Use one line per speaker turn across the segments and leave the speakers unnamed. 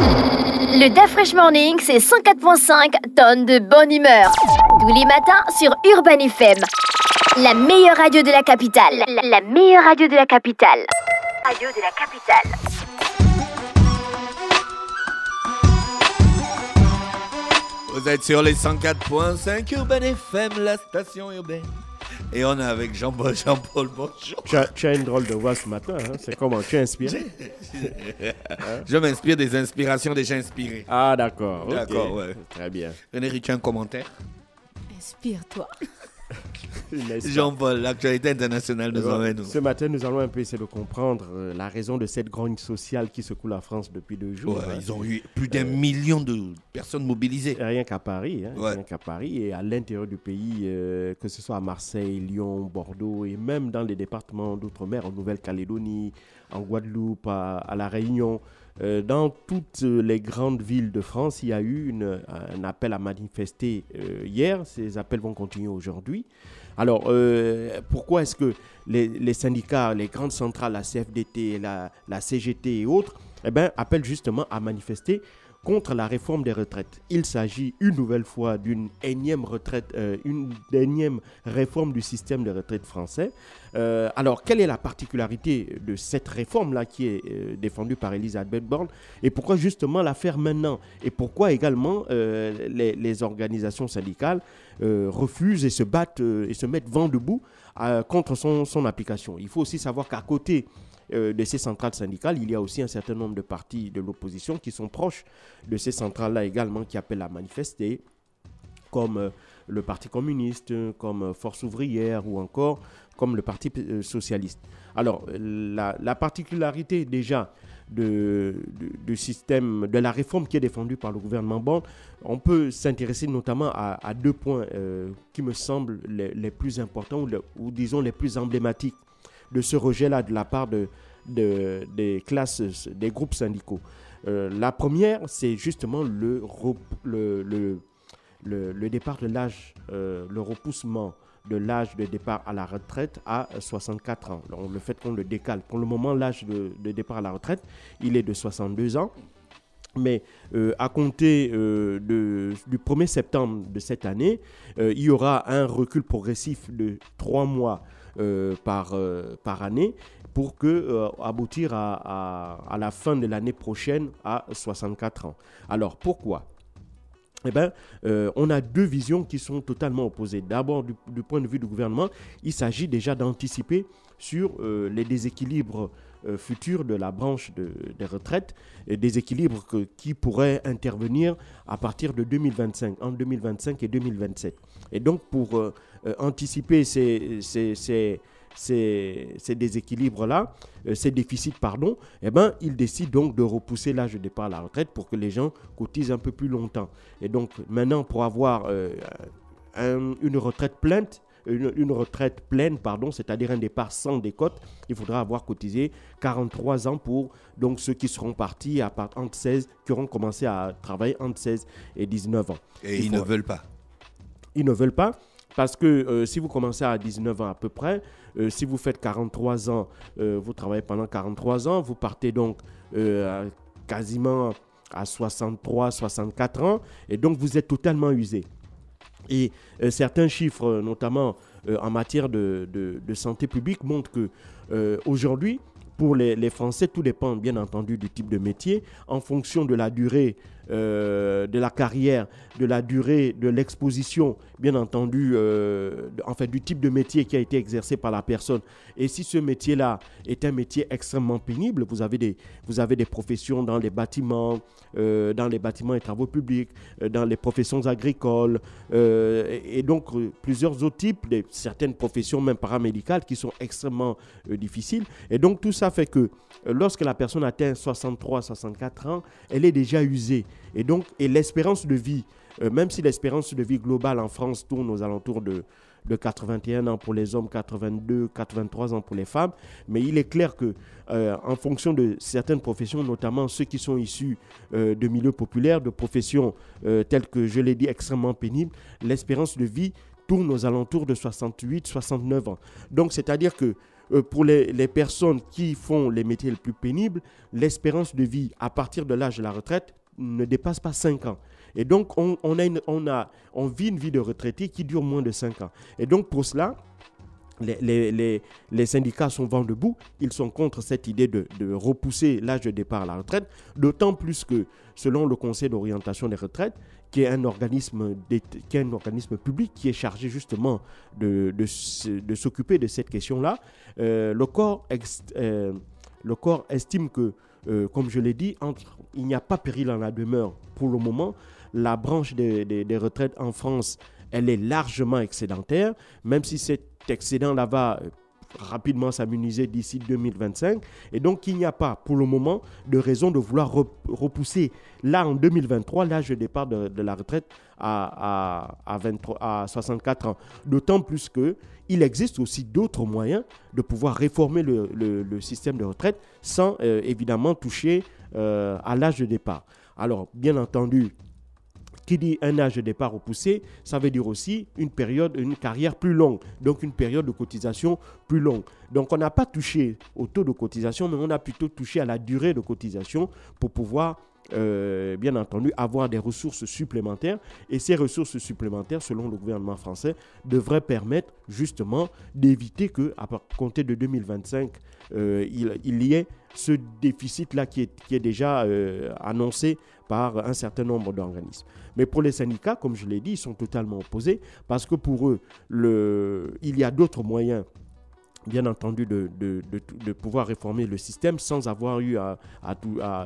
Le Fresh Morning, c'est 104.5 tonnes de bonne humeur. Tous les matins sur Urban FM. La meilleure radio de la capitale. La, la meilleure radio de la capitale. Radio de la capitale. Vous êtes sur les 104.5 Urban FM, la station urbaine. Et on est avec Jean-Paul. bonjour. Tu as, une drôle de voix ce matin. Hein. C'est comment Tu inspires inspiré Je m'inspire des inspirations déjà inspirées. Ah, d'accord. D'accord, oui. ouais. Très bien. René, tu as un commentaire Inspire-toi. Jean-Paul, l'actualité internationale nous emmène. ce matin, nous allons un peu essayer de comprendre euh, la raison de cette grogne sociale qui secoue la France depuis deux jours. Ils ont euh, eu plus d'un euh, million de personnes mobilisées. Rien qu'à Paris, hein, qu'à Paris et à l'intérieur du pays, que ce soit à Marseille, Lyon, Bordeaux et même dans les départements d'outre-mer, en Nouvelle-Calédonie, en Guadeloupe, à La Réunion. Euh, dans toutes euh, les grandes villes de France, il y a eu un appel à manifester euh, hier. Ces appels vont continuer aujourd'hui. Alors, pourquoi est-ce que les, syndicats, les grandes centrales, la CFDT, la, CGT et autres, eh ben, appellent justement à manifester contre la réforme des retraites. Il s'agit une nouvelle fois d'une énième retraite, euh, une énième réforme du système de retraite français. Euh, alors, quelle est la particularité de cette réforme-là qui est euh, défendue par Elisabeth Borne et pourquoi justement la faire maintenant et pourquoi également les, organisations syndicales refusent et se battent et se mettent vent debout contre son application. Il faut aussi savoir qu'à côté euh, de ces centrales syndicales. Il y a aussi un certain nombre de partis de l'opposition qui sont proches de ces centrales-là également, qui appellent à manifester, comme euh, le Parti communiste, comme euh, Force ouvrière ou encore comme le Parti socialiste. Alors, la, particularité déjà du système, de la réforme qui est défendue par le gouvernement Bond, on peut s'intéresser notamment à, deux points qui me semblent les, plus importants ou, disons les plus emblématiques de ce rejet-là de la part de, des classes, des groupes syndicaux. Euh, la première, c'est justement le, le, le, le, départ de l'âge, euh, le repoussement de l'âge de départ à la retraite à 64 ans. le fait qu'on le décale. Pour le moment, l'âge de, départ à la retraite, il est de 62 ans. Mais euh, à compter du 1er septembre de cette année, il y aura un recul progressif de 3 mois euh, par, euh, par année pour que euh, aboutir à, la fin de l'année prochaine à 64 ans. Alors pourquoi eh bien, on a deux visions qui sont totalement opposées. D'abord, du, point de vue du gouvernement, il s'agit déjà d'anticiper sur les déséquilibres euh, futur de la branche des retraites, et des équilibres qui pourraient intervenir à partir de 2025, en 2025 et 2027. Et donc pour euh, euh, anticiper ces, déséquilibres-là, ces déficits, pardon, eh ben, il décide donc de repousser l'âge de départ à la retraite pour que les gens cotisent un peu plus longtemps. Et donc maintenant, pour avoir une retraite pleine une, retraite pleine, pardon, c'est-à-dire un départ sans décote, il faudra avoir cotisé 43 ans pour donc ceux qui seront partis à part, entre 16, qui auront commencé à travailler entre 16 et 19 ans. Et ils ne veulent pas. Ils ne veulent pas. Parce que euh, si vous commencez à 19 ans à peu près, euh, si vous faites 43 ans, euh, vous travaillez pendant 43 ans, vous partez donc quasiment à 63, 64 ans, et donc vous êtes totalement usé. Et euh, certains chiffres, euh, notamment euh, en matière de, santé publique, montrent que aujourd'hui, pour les, Français, tout dépend bien entendu du type de métier, en fonction de la durée euh, de la carrière, de la durée, de l'exposition, bien entendu, euh, en fait, du type de métier qui a été exercé par la personne. Et si ce métier-là est un métier extrêmement pénible, vous avez des, vous avez des professions dans les bâtiments, euh, dans les bâtiments et travaux publics, dans les professions agricoles, et, donc plusieurs autres types, de, certaines professions même paramédicales qui sont extrêmement difficiles. Et donc tout ça fait que lorsque la personne atteint 63, 64 ans, elle est déjà usée. Et donc, et l'espérance de vie, euh, même si l'espérance de vie globale en France tourne aux alentours de, 81 ans pour les hommes, 82, 83 ans pour les femmes. Mais il est clair que, euh, en fonction de certaines professions, notamment ceux qui sont issus euh, de milieux populaires, de professions telles que je l'ai dit extrêmement pénibles, l'espérance de vie tourne aux alentours de 68, 69 ans. Donc, c'est-à-dire que pour les, les personnes qui font les métiers les plus pénibles, l'espérance de vie à partir de l'âge de la retraite ne dépasse pas 5 ans. Et donc, on, a on, vit une vie de retraité qui dure moins de 5 ans. Et donc, pour cela, les, syndicats sont vent debout. Ils sont contre cette idée de, repousser l'âge de départ à la retraite, d'autant plus que, selon le Conseil d'orientation des retraites, qui est un organisme, organisme public qui est chargé justement de, de, s'occuper de cette question-là, euh, le euh, le corps estime que euh, comme je l'ai dit, il n'y a pas péril en la demeure pour le moment. La branche des, des retraites en France, elle est largement excédentaire, même si cet excédent-là va rapidement s'immuniser d'ici 2025. Et donc, il n'y a pas, pour le moment, de raison de vouloir repousser, là, en 2023, l'âge de départ de, la retraite à, 64 ans. D'autant plus que il existe aussi d'autres moyens de pouvoir réformer le, système de retraite sans, euh, évidemment, toucher euh, à l'âge de départ. Alors, bien entendu, qui dit un âge de départ repoussé, ça veut dire aussi une période, une carrière plus longue, donc une période de cotisation plus longue. Donc on n'a pas touché au taux de cotisation, mais on a plutôt touché à la durée de cotisation pour pouvoir euh, bien entendu, avoir des ressources supplémentaires. Et ces ressources supplémentaires, selon le gouvernement français, devraient permettre justement d'éviter que, à compter de 2025, euh, il, y ait ce déficit-là qui est, déjà euh, annoncé par un certain nombre d'organismes. Mais pour les syndicats, comme je l'ai dit, ils sont totalement opposés parce que pour eux, il y a d'autres moyens bien entendu, de, pouvoir réformer le système sans avoir, eu à,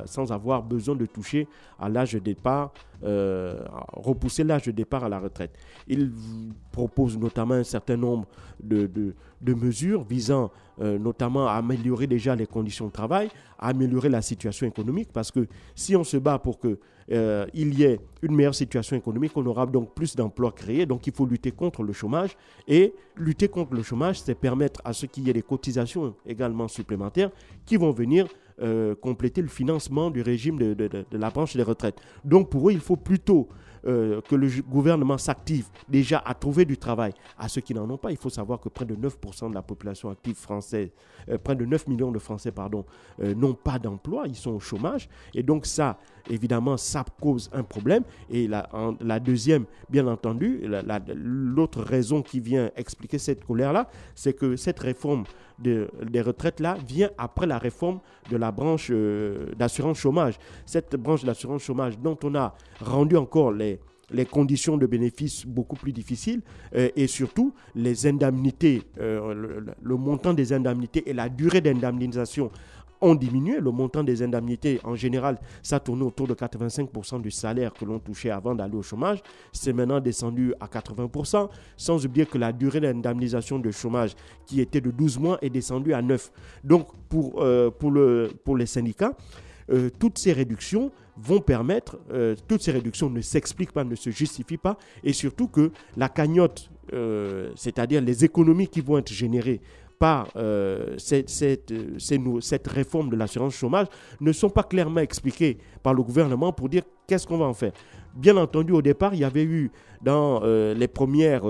sans avoir besoin de toucher à l'âge de départ euh, repousser l'âge de départ à la retraite. Il propose notamment un certain nombre de, mesures visant euh, notamment à améliorer déjà les conditions de travail, à améliorer la situation économique, parce que si on se bat pour qu'il euh, y ait une meilleure situation économique, on aura donc plus d'emplois créés, donc il faut lutter contre le chômage. Et lutter contre le chômage, c'est permettre à ceux qui y ait des cotisations également supplémentaires qui vont venir euh, compléter le financement du régime de, la branche des retraites. Donc pour eux, il faut plutôt euh, que le gouvernement s'active déjà à trouver du travail à ceux qui n'en ont pas. Il faut savoir que près de 9% de la population active française, euh, près de 9 millions de Français, pardon, n'ont pas d'emploi, ils sont au chômage. Et donc ça, évidemment, ça cause un problème. Et la, deuxième, bien entendu, l'autre raison qui vient expliquer cette colère-là, c'est que cette réforme des retraites-là vient après la réforme de la branche euh, d'assurance chômage. Cette branche d'assurance chômage dont on a rendu encore les, conditions de bénéfices beaucoup plus difficiles euh, et surtout les indemnités, euh, le, montant des indemnités et la durée d'indemnisation ont diminué le montant des indemnités. En général, ça tournait autour de 85% du salaire que l'on touchait avant d'aller au chômage. C'est maintenant descendu à 80%, sans oublier que la durée d'indemnisation de chômage, qui était de 12 mois, est descendue à 9. Donc, pour, euh, pour, le, pour les syndicats, euh, toutes ces réductions vont permettre, euh, toutes ces réductions ne s'expliquent pas, ne se justifient pas, et surtout que la cagnotte, c'est-à-dire les économies qui vont être générées par euh, cette, euh, cette, réforme de l'assurance chômage ne sont pas clairement expliquées par le gouvernement pour dire qu'est-ce qu'on va en faire. Bien entendu, au départ, il y avait eu dans euh, les premières...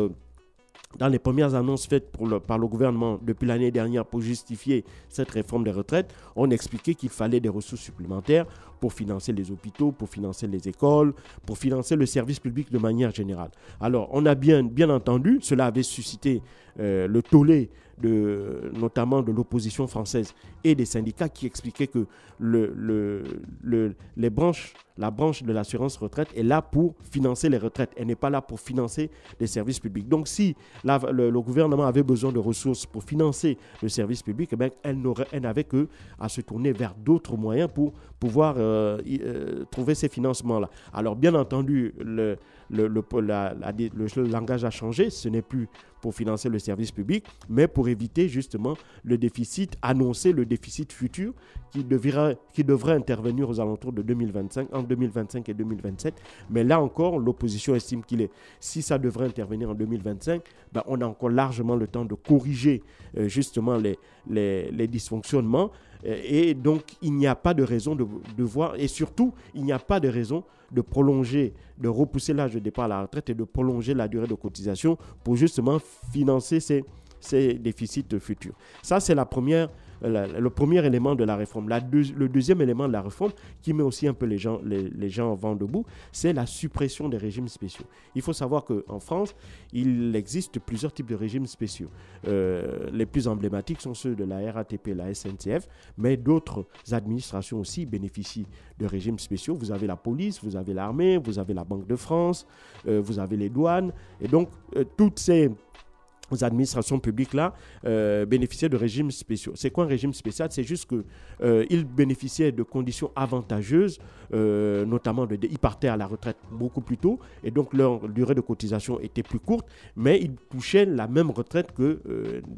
dans les premières annonces faites le, par le gouvernement depuis l'année dernière pour justifier cette réforme des retraites, on expliquait qu'il fallait des ressources supplémentaires pour financer les hôpitaux, pour financer les écoles, pour financer le service public de manière générale. Alors, on a bien, bien entendu, cela avait suscité le tollé notamment de l'opposition française et des syndicats qui expliquaient que le, les branches la branche de l'assurance retraite est là pour financer les retraites. Elle n'est pas là pour financer les services publics. Donc si le, gouvernement avait besoin de ressources pour financer le service public, eh ben, elle n'avait que à se tourner vers d'autres moyens pour pouvoir euh, euh, trouver ces financements-là. Alors bien entendu, le, langage a changé, ce n'est plus pour financer le service public, mais pour éviter justement le déficit annoncer le déficit futur qui, devira, qui devrait intervenir aux alentours de 2025 en 2025 et 2027. Mais là encore, l'opposition estime qu'il est. Si ça devrait intervenir en 2025, ben, on a encore largement le temps de corriger euh, justement les, les, dysfonctionnements. Euh, et donc, il n'y a pas de raison de, voir, et surtout, il n'y a pas de raison de prolonger, de repousser l'âge de départ à la retraite et de prolonger la durée de cotisation pour justement financer ces, ces déficits futurs. Ça, c'est la première le premier élément de la réforme. le deuxième élément de la réforme, qui met aussi un peu les gens, les, gens en vent debout, c'est la suppression des régimes spéciaux. Il faut savoir qu'en France, il existe plusieurs types de régimes spéciaux. Euh, les plus emblématiques sont ceux de la RATP, la SNCF, mais d'autres administrations aussi bénéficient de régimes spéciaux. Vous avez la police, vous avez l'armée, vous avez la Banque de France, euh, vous avez les douanes. Et donc, euh, toutes ces aux administrations publiques là euh, bénéficiaient de régimes spéciaux. C'est quoi un régime spécial C'est juste que euh, ils bénéficiaient de conditions avantageuses, euh, notamment de, ils partaient à la retraite beaucoup plus tôt et donc leur durée de cotisation était plus courte, mais ils touchaient la même retraite que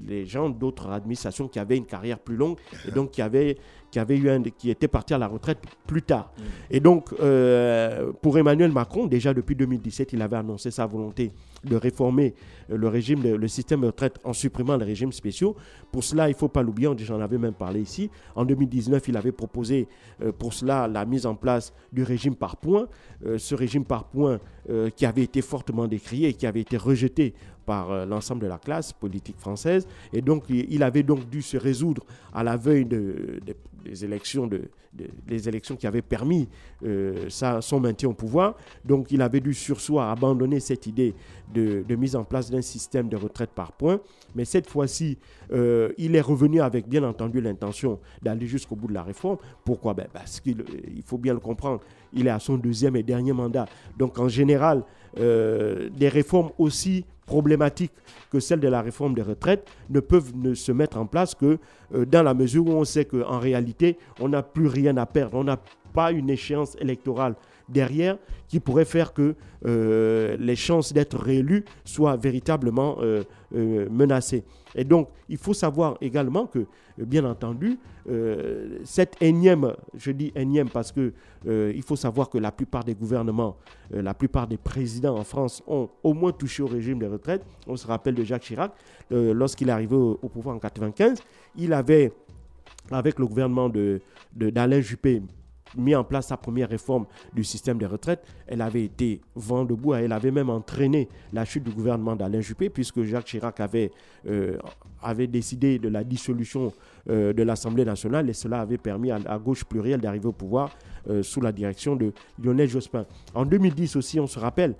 les gens d'autres administrations qui avaient une carrière plus longue et donc qui avaient qui eu un, qui était parti à la retraite plus tard. Mm. Et donc, pour Emmanuel Macron, déjà depuis 2017, il avait annoncé sa volonté de réformer le régime, le, système de retraite en supprimant les régimes spéciaux. Pour cela, il ne faut pas l'oublier, j'en avais même parlé ici. En 2019, il avait proposé euh, pour cela la mise en place du régime par points. Euh, ce régime par points euh, qui avait été fortement décrié et qui avait été rejeté par l'ensemble de la classe politique française. Et donc, il avait donc dû se résoudre à la veille de, des, élections de, des élections qui avaient permis son maintien au pouvoir. Donc, il avait dû sur soi abandonner cette idée de, mise en place un système de retraite par points. Mais cette fois-ci, euh, il est revenu avec, bien entendu, l'intention d'aller jusqu'au bout de la réforme. Pourquoi ben, Parce qu'il euh, faut bien le comprendre. Il est à son deuxième et dernier mandat. Donc, en général, euh, des réformes aussi problématiques que celles de la réforme des retraites ne peuvent se mettre en place que dans la mesure où on sait qu'en réalité, on n'a plus rien à perdre. On n'a pas une échéance électorale derrière qui pourrait faire que euh, les chances d'être réélu soient véritablement euh, euh, menacées. Et donc, il faut savoir également que, bien entendu, cette énième, je dis énième parce que il faut savoir que la plupart des gouvernements, la plupart des présidents en France ont au moins touché au régime des retraites. On se rappelle de Jacques Chirac, lorsqu'il est arrivé au, pouvoir en 1995, il avait, avec le gouvernement d'Alain de, Juppé, mis en place sa première réforme du système des retraites. Elle avait été vent debout, elle avait même entraîné la chute du gouvernement d'Alain Juppé, puisque Jacques Chirac avait, euh, avait décidé de la dissolution euh, de l'Assemblée nationale et cela avait permis à la gauche plurielle d'arriver au pouvoir euh, sous la direction de Lionel Jospin. En 2010 aussi, on se rappelle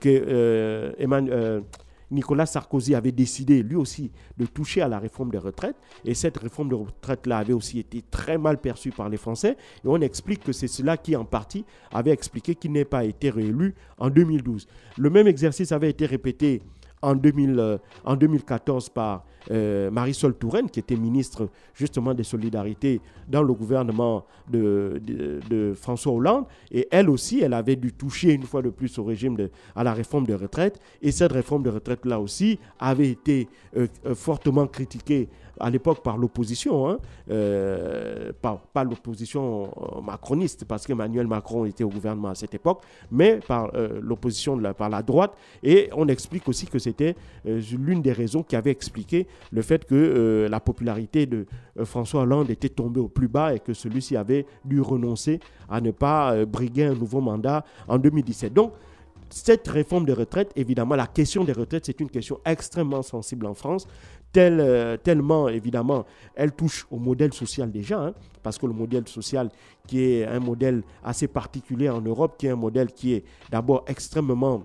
que Emmanuel Nicolas Sarkozy avait décidé lui aussi de toucher à la réforme des retraites. Et cette réforme de retraite-là avait aussi été très mal perçue par les Français. Et on explique que c'est cela qui, en partie, avait expliqué qu'il n'ait pas été réélu en 2012. Le même exercice avait été répété en, 2014 euh, par euh, Marisol Touraine, qui était ministre justement des Solidarités dans le gouvernement de, François Hollande. Et elle aussi, elle avait dû toucher une fois de plus au régime, de, à la réforme de retraite. Et cette réforme de retraite-là aussi avait été euh, fortement critiquée à l'époque par l'opposition, hein, euh, pas, l'opposition euh, macroniste, parce qu'Emmanuel Macron était au gouvernement à cette époque, mais par euh, l'opposition de la, par la droite. Et on explique aussi que c'était l'une des raisons qui avait expliqué le fait que la popularité de François Hollande était tombée au plus bas et que celui-ci avait dû renoncer à ne pas briguer un nouveau mandat en 2017. Donc, cette réforme des retraites, évidemment, la question des retraites, c'est une question extrêmement sensible en France tel, euh, tellement, évidemment, elle touche au modèle social déjà, gens hein, parce que le modèle social qui est un modèle assez particulier en Europe, qui est un modèle qui est d'abord extrêmement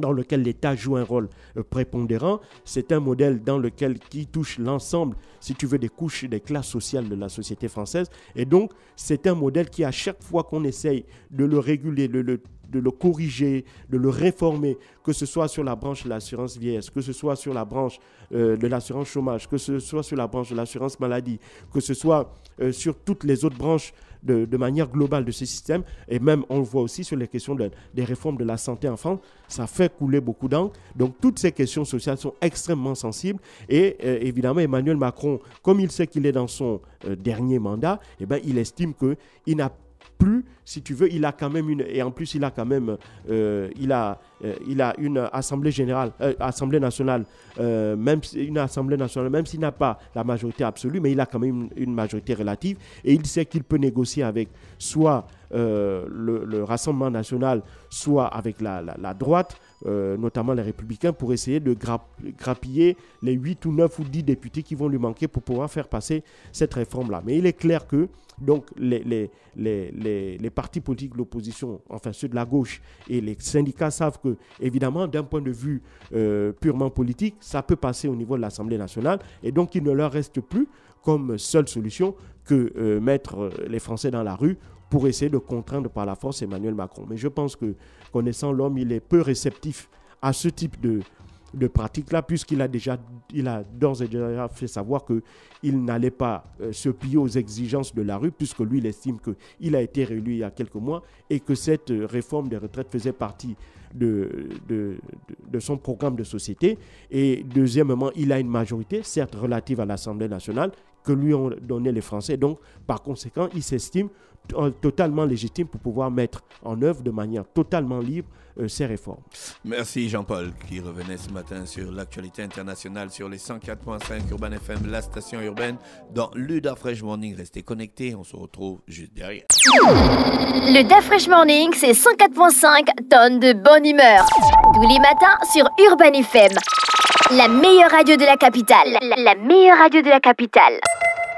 dans lequel l'État joue un rôle euh, prépondérant. C'est un modèle dans lequel qui touche l'ensemble, si tu veux, des couches, des classes sociales de la société française. Et donc, c'est un modèle qui, à chaque fois qu'on essaye de le réguler, de le de le corriger, de le réformer, que ce soit sur la branche de l'assurance vieillesse, que ce soit sur la branche euh, de l'assurance chômage, que ce soit sur la branche de l'assurance maladie, que ce soit euh, sur toutes les autres branches de, manière globale de ce système. Et même, on le voit aussi sur les questions des réformes de la santé en France, ça fait couler beaucoup d'encre. Donc, toutes ces questions sociales sont extrêmement sensibles. Et euh, évidemment, Emmanuel Macron, comme il sait qu'il est dans son dernier mandat, eh ben, il estime qu'il n'a pas plus, si tu veux, il a quand même une et en plus il a quand même euh, il a euh, il a une assemblée générale, euh, assemblée nationale, même une assemblée nationale, même s'il n'a pas la majorité absolue, mais il a quand même une, une majorité relative et il sait qu'il peut négocier avec soit euh, le, Rassemblement national, soit avec la, droite, euh, notamment les républicains, pour essayer de grappiller les 8 ou 9 ou 10 députés qui vont lui manquer pour pouvoir faire passer cette réforme-là. Mais il est clair que donc, les, partis politiques de l'opposition, enfin ceux de la gauche et les syndicats savent que, évidemment, d'un point de vue euh, purement politique, ça peut passer au niveau de l'Assemblée nationale. Et donc, il ne leur reste plus comme seule solution que mettre les Français dans la rue pour essayer de contraindre par la force Emmanuel Macron. Mais je pense que, connaissant l'homme, il est peu réceptif à ce type de, pratique-là, puisqu'il a déjà, il a d'ores et déjà fait savoir qu'il n'allait pas euh, se plier aux exigences de la rue, puisque lui, il estime qu'il a été réélu il y a quelques mois et que cette euh, réforme des retraites faisait partie de, de, de, son programme de société. Et deuxièmement, il a une majorité, certes relative à l'Assemblée nationale, que lui ont donné les Français. Donc, par conséquent, il s'estime totalement légitime pour pouvoir mettre en œuvre de manière totalement libre euh, ces réformes. Merci Jean-Paul qui revenait ce matin sur l'actualité internationale sur les 104.5 Urban FM, la station urbaine, dans le Fresh Morning. Restez connectés, on se retrouve juste derrière. Le Fresh Morning, c'est 104.5 tonnes de bonne humeur. Tous les matins sur Urban FM. La meilleure radio de la capitale. La, meilleure radio de la capitale.